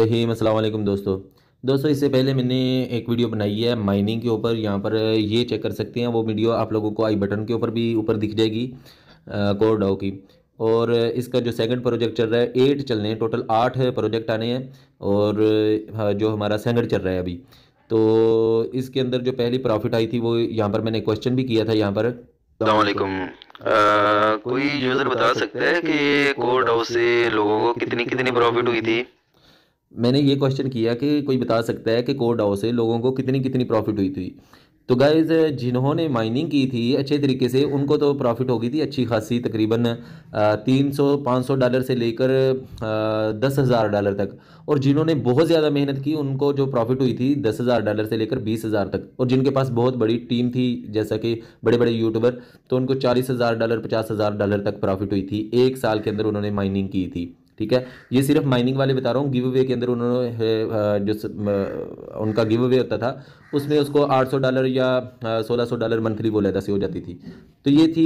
असल दोस्तों दोस्तों इससे पहले मैंने एक वीडियो बनाई है माइनिंग के ऊपर यहाँ पर ये चेक कर सकते हैं वो वीडियो आप लोगों को आई बटन के ऊपर भी ऊपर दिख जाएगी कोर डाओ की और इसका जो सेकंड प्रोजेक्ट चल रहा है एट चल रहे हैं टोटल आठ प्रोजेक्ट आने हैं और हाँ, जो हमारा सेकंड चल रहा है अभी तो इसके अंदर जो पहली प्रॉफिट आई थी वो यहाँ पर मैंने क्वेश्चन भी किया था यहाँ पर कोई यूज़र बता सकता है कि कोर डाओ से लोगों को कितनी कितनी प्रॉफिट हुई थी मैंने ये क्वेश्चन किया कि कोई बता सकता है कि कोडाओ से लोगों को कितनी कितनी प्रॉफिट हुई थी तो गाइज़ जिन्होंने माइनिंग की थी अच्छे तरीके से उनको तो प्रॉफिट होगी थी अच्छी खासी तकरीबन तीन सौ पाँच सौ डॉलर से लेकर दस हज़ार डॉलर तक और जिन्होंने बहुत ज़्यादा मेहनत की उनको जो प्रॉफिट हुई थी दस हज़ार डॉलर से लेकर बीस हज़ार तक और जिनके पास बहुत बड़ी टीम थी जैसा कि बड़े बड़े यूट्यूबर तो उनको चालीस हज़ार डॉलर पचास हज़ार डॉलर तक प्रॉफिट हुई थी एक साल के अंदर उन्होंने माइनिंग की थी ठीक है ये सिर्फ माइनिंग वाले बता रहा हूँ गिव अवे के अंदर उन्होंने जो उनका गिव अवे होता था उसमें उसको 800 डॉलर या 1600 डॉलर मंथली वो लैदा से हो जाती थी तो ये थी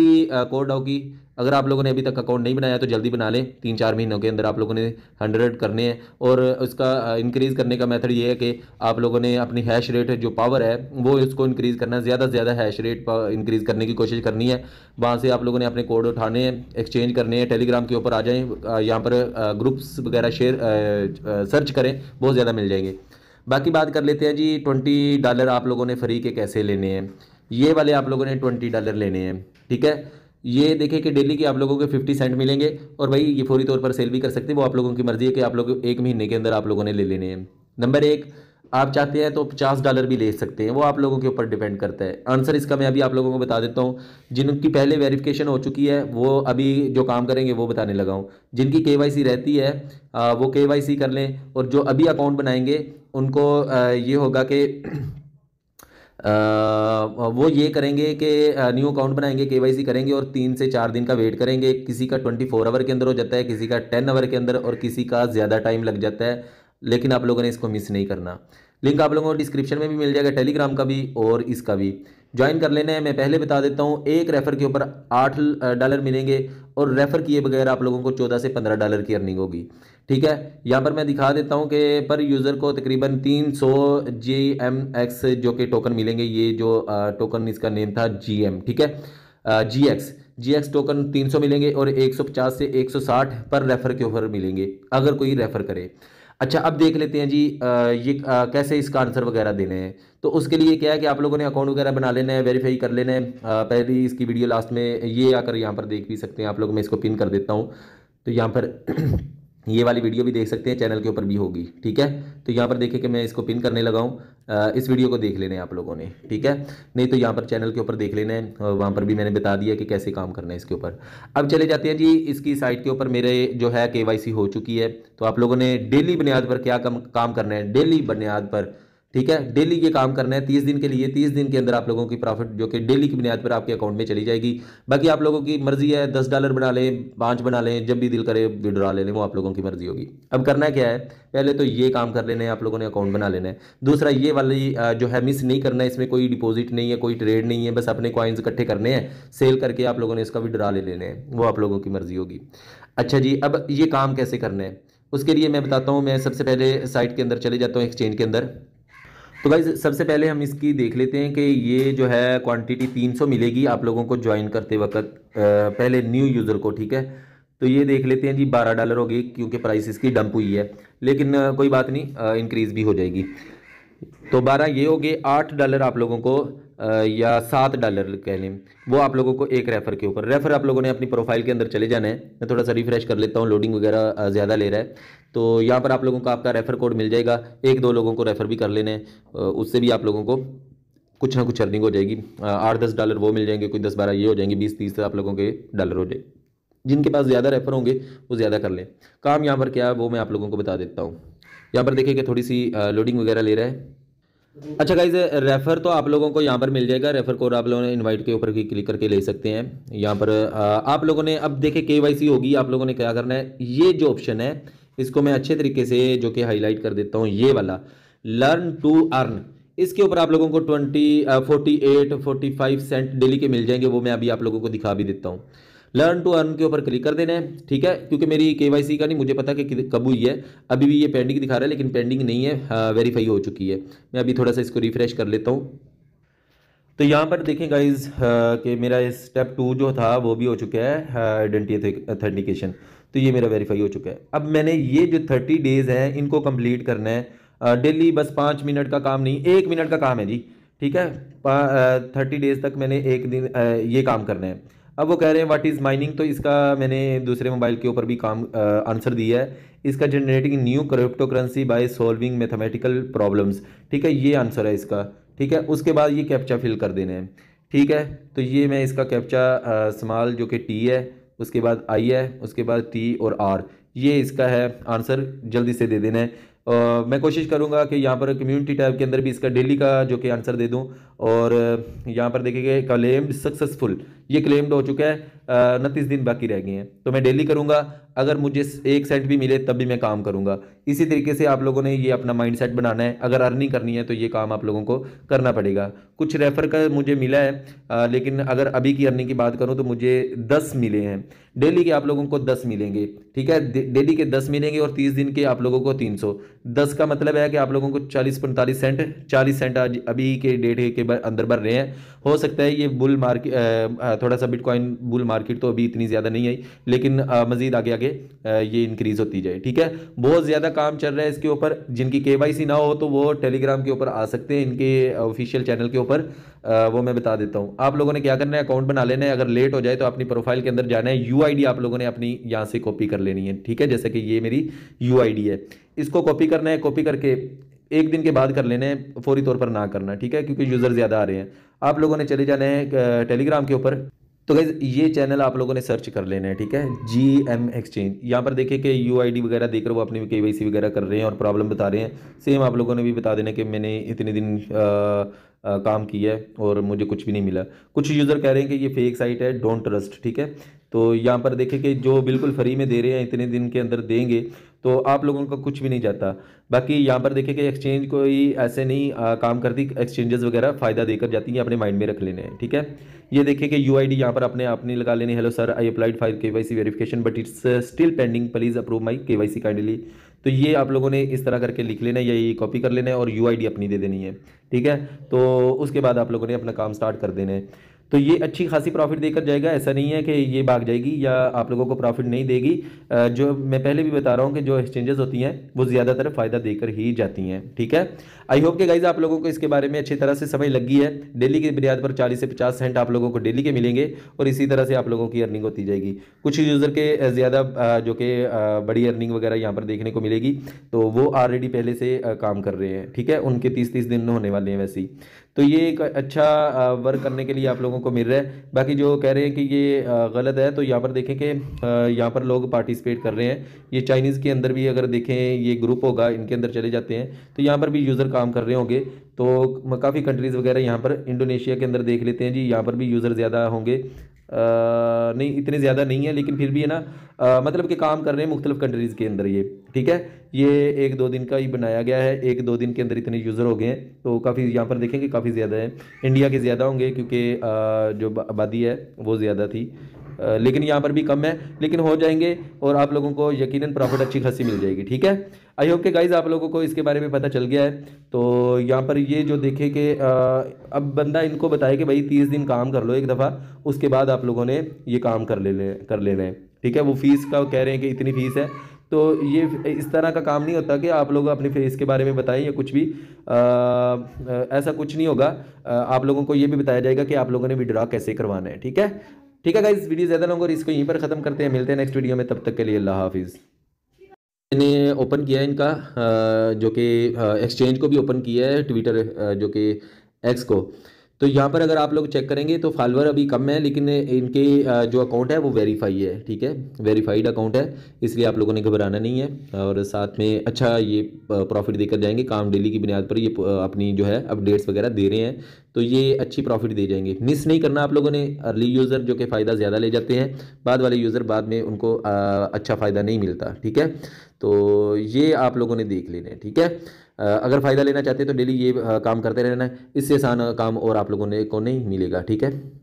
कोर डाउ की अगर आप लोगों ने अभी तक अकाउंट नहीं बनाया तो जल्दी बना लें तीन चार महीनों के अंदर आप लोगों ने हंड्रेड करने हैं और उसका इंक्रीज़ करने का मेथड ये है कि आप लोगों ने अपनी हैश रेट जो पावर है वो उसको इंक्रीज़ करना है ज़्यादा से ज़्यादा हैश रेट इंक्रीज़ करने की कोशिश करनी है वहाँ से आप लोगों ने अपने कोड उठाने हैं एक्सचेंज करने हैं टेलीग्राम के ऊपर आ जाएँ यहाँ पर ग्रुप्स वगैरह शेयर सर्च करें बहुत ज़्यादा मिल जाएंगे बाकी बात कर लेते हैं जी ट्वेंटी डॉलर आप लोगों ने फ्री के कैसे लेने हैं ये वाले आप लोगों ने ट्वेंटी डॉलर लेने हैं ठीक है ये देखें कि डेली के आप लोगों के फिफ्टी सेंट मिलेंगे और भाई ये फौरी तौर पर सेल भी कर सकते हैं वो आप लोगों की मर्ज़ी है कि आप लोग एक महीने के अंदर आप लोगों ने ले लेने हैं नंबर एक आप चाहते हैं तो पचास डॉलर भी ले सकते हैं वो आप लोगों के ऊपर डिपेंड करता है आंसर इसका मैं अभी आप लोगों को बता देता हूँ जिनकी पहले वेरिफिकेशन हो चुकी है वो अभी जो काम करेंगे वो बताने लगा हूँ जिनकी के रहती है वो के कर लें और जो अभी अकाउंट बनाएंगे उनको ये होगा कि वो ये करेंगे कि न्यू अकाउंट बनाएंगे के करेंगे और तीन से चार दिन का वेट करेंगे किसी का ट्वेंटी फोर आवर के अंदर हो जाता है किसी का टेन आवर के अंदर और किसी का ज़्यादा टाइम लग जाता है लेकिन आप लोगों ने इसको मिस नहीं करना लिंक आप लोगों को डिस्क्रिप्शन में भी मिल जाएगा टेलीग्राम का भी और इसका भी ज्वाइन कर लेने हैं मैं पहले बता देता हूँ एक रेफर के ऊपर आठ डॉलर मिलेंगे और रेफर किए बगैर आप लोगों को चौदह से पंद्रह डॉलर की अर्निंग होगी ठीक है यहाँ पर मैं दिखा देता हूँ कि पर यूज़र को तकरीबन तीन सौ जी एम एक्स जो कि टोकन मिलेंगे ये जो टोकन इसका नेम था जी एम ठीक है G X G X token तीन सौ मिलेंगे और एक सौ पचास से एक सौ साठ पर रेफर के ऊपर मिलेंगे अगर कोई रेफर करे अच्छा अब देख लेते हैं जी ये कैसे इसका आंसर वगैरह देने हैं तो उसके लिए क्या है कि आप लोगों ने अकाउंट वगैरह बना लेना है वेरीफाई कर लेना है पहली इसकी वीडियो लास्ट में ये आकर यहाँ पर देख भी सकते हैं आप लोग मैं इसको पिन कर देता हूँ तो यहाँ पर ये वाली वीडियो भी देख सकते हैं चैनल के ऊपर भी होगी ठीक है तो यहाँ पर देखें कि मैं इसको पिन करने लगाऊँ इस वीडियो को देख लेने आप लोगों ने ठीक है नहीं तो यहाँ पर चैनल के ऊपर देख लेने वहाँ पर भी मैंने बता दिया कि कैसे काम करना है इसके ऊपर अब चले जाते हैं जी इसकी साइट के ऊपर मेरे जो है के हो चुकी है तो आप लोगों ने डेली बुनियाद पर क्या काम करना है डेली बुनियाद पर ठीक है डेली ये काम करना है तीस दिन के लिए तीस दिन के अंदर आप लोगों की प्रॉफिट जो कि डेली की बुनियाद पर आपके अकाउंट में चली जाएगी बाकी आप लोगों की मर्जी है दस डॉलर बना लें पाँच बना लें जब भी दिल करे विड्रा ले लें वो आप लोगों की मर्जी होगी अब करना क्या है पहले तो ये काम कर लेना है आप लोगों ने अकाउंट बना लेना है दूसरा ये वाली जो है मिस नहीं करना है इसमें कोई डिपोजिट नहीं है कोई ट्रेड नहीं है बस अपने कॉइन्स इकट्ठे करने हैं सेल करके आप लोगों ने इसका विड्रा ले लेने हैं वो आप लोगों की मर्जी होगी अच्छा जी अब ये काम कैसे करना है उसके लिए मैं बताता हूँ मैं सबसे पहले साइट के अंदर चले जाता हूँ एक्सचेंज के अंदर तो भाई सबसे पहले हम इसकी देख लेते हैं कि ये जो है क्वांटिटी 300 मिलेगी आप लोगों को ज्वाइन करते वक्त पहले न्यू यूज़र को ठीक है तो ये देख लेते हैं जी बारह डॉलर हो गई क्योंकि प्राइस इसकी डंप हुई है लेकिन कोई बात नहीं इंक्रीज़ भी हो जाएगी तो बारह ये हो गए आठ डॉलर आप लोगों को या सात डॉलर कह लें वो आप लोगों को एक रेफ़र के ऊपर रेफ़र आप लोगों ने अपनी प्रोफाइल के अंदर चले जाना है मैं थोड़ा सा रिफ़्रेश कर लेता हूँ लोडिंग वगैरह ज़्यादा ले रहा है तो यहाँ पर आप लोगों का आपका रेफ़र कोड मिल जाएगा एक दो लोगों को रेफ़र भी कर लेना है उससे भी आप लोगों को कुछ ना कुछ अर्निंग हो जाएगी आठ दस डॉलर वो मिल जाएंगे कुछ दस बारह ये हो जाएंगे बीस तीस आप लोगों के डॉलर हो जाएंगे जिनके पास ज़्यादा रेफ़र होंगे वो ज़्यादा कर लें काम यहाँ पर क्या है वो मैं आप लोगों को बता देता हूँ यहाँ पर देखिए कि थोड़ी सी लोडिंग वगैरह ले रहा है अच्छा गाइज रेफ़र तो आप लोगों को यहाँ पर मिल जाएगा रेफ़र कोड आप लोगों ने इनवाइट के ऊपर क्लिक करके ले सकते हैं यहाँ पर आप लोगों ने अब देखे के होगी आप लोगों ने क्या करना है ये जो ऑप्शन है इसको मैं अच्छे तरीके से जो कि हाईलाइट कर देता हूँ ये वाला लर्न टू अर्न इसके ऊपर आप लोगों को twenty forty eight forty five cent daily के मिल जाएंगे वो मैं अभी आप लोगों को दिखा भी देता हूँ लर्न टू अर्न के ऊपर क्लिक कर देना है ठीक है क्योंकि मेरी के का नहीं मुझे पता कि कब हुई है अभी भी ये पेंडिंग दिखा रहा है लेकिन पेंडिंग नहीं है वेरीफाई हाँ, हो चुकी है मैं अभी थोड़ा सा इसको रिफ्रेश कर लेता हूँ तो यहाँ पर देखें गाइज हाँ, कि मेरा स्टेप टू जो था वो भी हो चुका है आइडेंटी हाँ, अथेंटिकेशन तो ये मेरा वेरीफाई हो चुका है अब मैंने ये जो थर्टी डेज़ हैं इनको कंप्लीट करना है डेली बस पाँच मिनट का काम नहीं एक मिनट का काम है जी ठीक है थर्टी डेज़ तक मैंने एक दिन ये काम करना है अब वो कह रहे हैं व्हाट इज़ माइनिंग तो इसका मैंने दूसरे मोबाइल के ऊपर भी काम आंसर दिया है इसका generating new crypto currency by solving mathematical problems ठीक है ये आंसर है इसका ठीक है उसके बाद ये कैप्चा फिल कर देना है ठीक है तो ये मैं इसका कैप्चा स्मॉल जो कि टी है उसके बाद आई है उसके बाद टी और आर ये इसका है आंसर जल्दी से दे देना है Uh, मैं कोशिश करूंगा कि यहाँ पर कम्युनिटी टैब के अंदर भी इसका डेली का जो कि आंसर दे दूँ और यहाँ पर देखेंगे क्लेम्ड सक्सेसफुल ये क्लेम्ड हो चुका है उनतीस दिन बाकी रह गए हैं तो मैं डेली करूंगा अगर मुझे एक सेट भी मिले तब भी मैं काम करूंगा इसी तरीके से आप लोगों ने ये अपना माइंड सेट बनाना है अगर अर्निंग करनी है तो ये काम आप लोगों को करना पड़ेगा कुछ रेफ़र का मुझे मिला है आ, लेकिन अगर अभी की अर्निंग की बात करूं तो मुझे दस मिले हैं डेली के आप लोगों को दस मिलेंगे ठीक है डेली के दस मिलेंगे और तीस दिन के आप लोगों को तीन सौ दस का मतलब है कि आप लोगों को चालीस पैंतालीस सेंट चालीस सेंट आज अभी के डेट के अंदर भर रहे हैं हो सकता है ये बुल मार्केट थोड़ा सा बिटकॉइन बुल मार्केट मार्केट तो अभी इतनी ज़्यादा नहीं आई लेकिन मजीद आगे आगे ये इंक्रीज़ होती जाए ठीक है बहुत ज़्यादा काम चल रहा है इसके ऊपर जिनकी के ना हो तो वो टेलीग्राम के ऊपर आ सकते हैं इनके ऑफिशियल चैनल के ऊपर वो मैं बता देता हूँ आप लोगों ने क्या करना है अकाउंट बना लेना है अगर लेट हो जाए तो अपनी प्रोफाइल के अंदर जाना है यू आप लोगों ने अपनी यहाँ से कॉपी कर लेनी है ठीक है जैसे कि ये मेरी यू है इसको कॉपी करना है कॉपी करके एक दिन के बाद कर लेने फौरी तौर पर ना करना ठीक है क्योंकि यूज़र ज़्यादा आ रहे हैं आप लोगों ने चले जाना है टेलीग्राम के ऊपर तो गैस ये चैनल आप लोगों ने सर्च कर लेना है ठीक है जी एम एक्सचेंज यहाँ पर देखिए कि यू आई डी वगैरह देकर वो अपनी के वाई सी वगैरह कर रहे हैं और प्रॉब्लम बता रहे हैं सेम आप लोगों ने भी बता देना कि मैंने इतने दिन आ, आ, काम किया है और मुझे कुछ भी नहीं मिला कुछ यूज़र कह रहे हैं कि ये फेक साइट है डोंट ट्रस्ट ठीक है तो यहाँ पर देखें कि जो बिल्कुल फ्री में दे रहे हैं इतने दिन के अंदर देंगे तो आप लोगों का कुछ भी नहीं जाता बाकी यहाँ पर देखें कि एक्सचेंज कोई ऐसे नहीं आ, काम करती एक्सचेंजेस वगैरह फ़ायदा देकर जाती हैं अपने माइंड में रख लेने हैं ठीक है ये देखें कि यू आई डी यहाँ पर अपने आप नहीं लगा लेने hello sir I applied five K Y C but it's still pending please approve my K Y C kindly तो ये आप लोगों ने इस तरह करके लिख लेना है या ये कॉपी कर लेना है और यू अपनी दे देनी है ठीक है तो उसके बाद आप लोगों ने अपना काम स्टार्ट कर देना है तो ये अच्छी खासी प्रॉफिट देकर जाएगा ऐसा नहीं है कि ये भाग जाएगी या आप लोगों को प्रॉफिट नहीं देगी जो मैं पहले भी बता रहा हूँ कि जो एक्सचेंजेस होती हैं वो ज़्यादातर फ़ायदा देकर ही जाती हैं ठीक है आई होप के गाइज आप लोगों को इसके बारे में अच्छी तरह से समझ लगी है डेली की बुनियाद पर चालीस से पचास सेंट आप लोगों को डेली के मिलेंगे और इसी तरह से आप लोगों की अर्निंग होती जाएगी कुछ यूज़र के ज़्यादा जो कि बड़ी अर्निंग वगैरह यहाँ पर देखने को मिलेगी तो वो ऑलरेडी पहले से काम कर रहे हैं ठीक है उनके तीस तीस दिन होने वाले हैं वैसे ही तो ये एक अच्छा वर्क करने के लिए आप लोगों को मिल रहा है बाकी जो कह रहे हैं कि ये गलत है तो यहाँ पर देखें कि यहाँ पर लोग पार्टिसिपेट कर रहे हैं ये चाइनीज़ के अंदर भी अगर देखें ये ग्रुप होगा इनके अंदर चले जाते हैं तो यहाँ पर भी यूज़र काम कर रहे होंगे तो काफ़ी कंट्रीज़ वगैरह यहाँ पर इंडोनेशिया के अंदर देख लेते हैं जी यहाँ पर भी यूज़र ज़्यादा होंगे आ, नहीं इतने ज़्यादा नहीं है लेकिन फिर भी है ना मतलब कि काम कर रहे हैं मुख्तलिफ कंट्रीज़ के अंदर ये ठीक है ये एक दो दिन का ही बनाया गया है एक दो दिन के अंदर इतने यूज़र हो गए हैं तो काफ़ी यहाँ पर देखेंगे काफ़ी ज़्यादा है इंडिया के ज़्यादा होंगे क्योंकि जो आबादी है वो ज़्यादा थी लेकिन यहाँ पर भी कम है लेकिन हो जाएंगे और आप लोगों को यकीनन प्रॉफिट अच्छी खासी मिल जाएगी ठीक है आई होप के गाइज आप लोगों को इसके बारे में पता चल गया है तो यहाँ पर ये जो देखे कि अब बंदा इनको बताए कि भाई तीस दिन काम कर लो एक दफ़ा उसके बाद आप लोगों ने ये काम कर ले कर लेना है ठीक है वो फीस का कह रहे हैं कि इतनी फीस है तो ये इस तरह का काम नहीं होता कि आप लोग अपनी फेस के बारे में बताएं या कुछ भी आ, ऐसा कुछ नहीं होगा आप लोगों को ये भी बताया जाएगा कि आप लोगों ने विड्रॉ कैसे करवाना है ठीक है ठीक है इस वीडियो ज़्यादा लॉन्ग और इसको यहीं पर ख़त्म करते हैं मिलते हैं नेक्स्ट वीडियो में तब तक के लिए अल्लाह हाफिज़ मैंने ओपन किया है इनका जो कि एक्सचेंज को भी ओपन किया है ट्विटर जो कि एक्स को तो यहाँ पर अगर आप लोग चेक करेंगे तो फॉलोअर अभी कम है लेकिन इनके जो अकाउंट है वो वेरीफाई है ठीक है वेरीफाइड अकाउंट है इसलिए आप लोगों ने घबराना नहीं है और साथ में अच्छा ये प्रॉफिट देकर जाएंगे काम डेली की बुनियाद पर ये अपनी जो है अपडेट्स वगैरह दे रहे हैं तो ये अच्छी प्रॉफिट दे जाएंगे मिस नहीं करना आप लोगों ने अर्ली यूज़र जो कि फ़ायदा ज़्यादा ले जाते हैं बाद वाले यूज़र बाद में उनको अच्छा फ़ायदा नहीं मिलता ठीक है तो ये आप लोगों ने देख लेना है ठीक है अगर फ़ायदा लेना चाहते हैं तो डेली ये काम करते रहना है इससे आसान काम और आप लोगों ने को नहीं मिलेगा ठीक है